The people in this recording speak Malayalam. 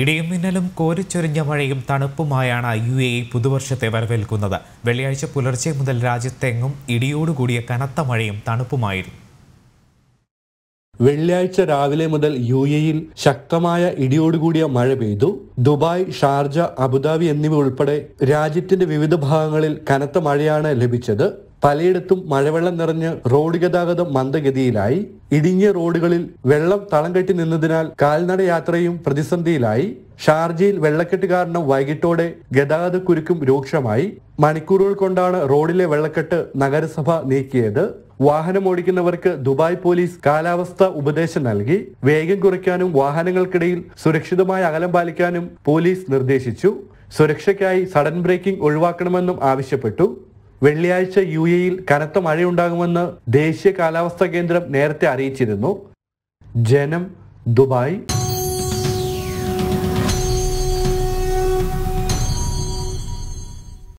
ഇടിയും മിന്നലും കോരിച്ചൊരിഞ്ഞ മഴയും തണുപ്പുമായാണ് യു എ ഇ പുതുവർഷത്തെ വരവേൽക്കുന്നത് വെള്ളിയാഴ്ച പുലർച്ചെ മുതൽ രാജ്യത്തെങ്ങും ഇടിയോടുകൂടിയ കനത്ത മഴയും തണുപ്പുമായിരുന്നു വെള്ളിയാഴ്ച രാവിലെ മുതൽ യു എയിൽ ശക്തമായ ഇടിയോടുകൂടിയ മഴ പെയ്തു ദുബായ് ഷാർജ അബുദാബി എന്നിവ ഉൾപ്പെടെ രാജ്യത്തിന്റെ വിവിധ ഭാഗങ്ങളിൽ കനത്ത മഴയാണ് ലഭിച്ചത് പലയിടത്തും മഴവെള്ളം നിറഞ്ഞ് റോഡ് ഗതാഗതം മന്ദഗതിയിലായി ഇടിഞ്ഞ റോഡുകളിൽ വെള്ളം തളം കെട്ടി നിന്നതിനാൽ കാൽനട യാത്രയും പ്രതിസന്ധിയിലായി ഷാർജയിൽ വെള്ളക്കെട്ട് കാരണം വൈകിട്ടോടെ ഗതാഗതക്കുരുക്കും രൂക്ഷമായി മണിക്കൂറുകൾ കൊണ്ടാണ് റോഡിലെ വെള്ളക്കെട്ട് നഗരസഭ നീക്കിയത് വാഹനം ഓടിക്കുന്നവർക്ക് ദുബായ് പോലീസ് കാലാവസ്ഥ ഉപദേശം നൽകി വേഗം കുറയ്ക്കാനും വാഹനങ്ങൾക്കിടയിൽ സുരക്ഷിതമായ അകലം പാലിക്കാനും പോലീസ് നിർദ്ദേശിച്ചു സുരക്ഷയ്ക്കായി സഡൻ ബ്രേക്കിംഗ് ഒഴിവാക്കണമെന്നും ആവശ്യപ്പെട്ടു വെള്ളിയാഴ്ച യു എയിൽ കനത്ത മഴയുണ്ടാകുമെന്ന് ദേശീയ കാലാവസ്ഥാ കേന്ദ്രം നേരത്തെ അറിയിച്ചിരുന്നു ജനം ദുബായ്